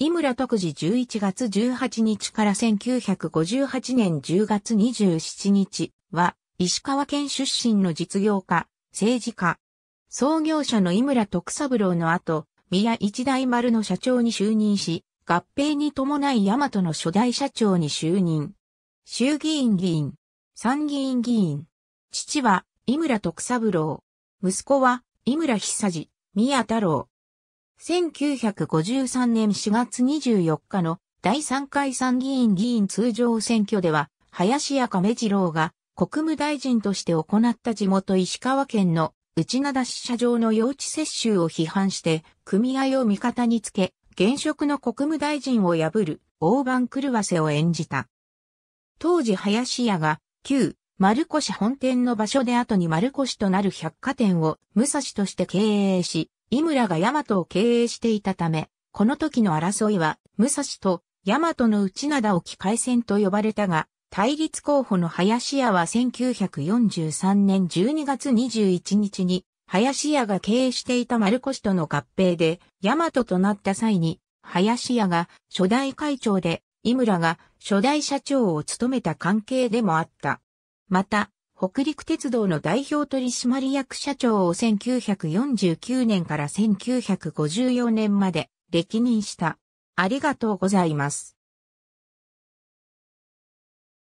井村徳次11月18日から1958年10月27日は、石川県出身の実業家、政治家。創業者の井村徳三郎の後、宮一大丸の社長に就任し、合併に伴い大和の初代社長に就任。衆議院議員、参議院議員。父は井村徳三郎。息子は井村久治、宮太郎。1953年4月24日の第3回参議院議員通常選挙では、林家亀次郎が国務大臣として行った地元石川県の内灘支社場の用地接収を批判して、組合を味方につけ、現職の国務大臣を破る大番狂わせを演じた。当時林家が旧丸越本店の場所で後に丸越となる百貨店を武蔵として経営し、井村が大和を経営していたため、この時の争いは、武蔵と大和の内灘沖海戦と呼ばれたが、対立候補の林家は1943年12月21日に、林家が経営していた丸越との合併で、大和となった際に、林家が初代会長で、井村が初代社長を務めた関係でもあった。また、北陸鉄道の代表取締役社長を1949年から1954年まで歴任した。ありがとうございます。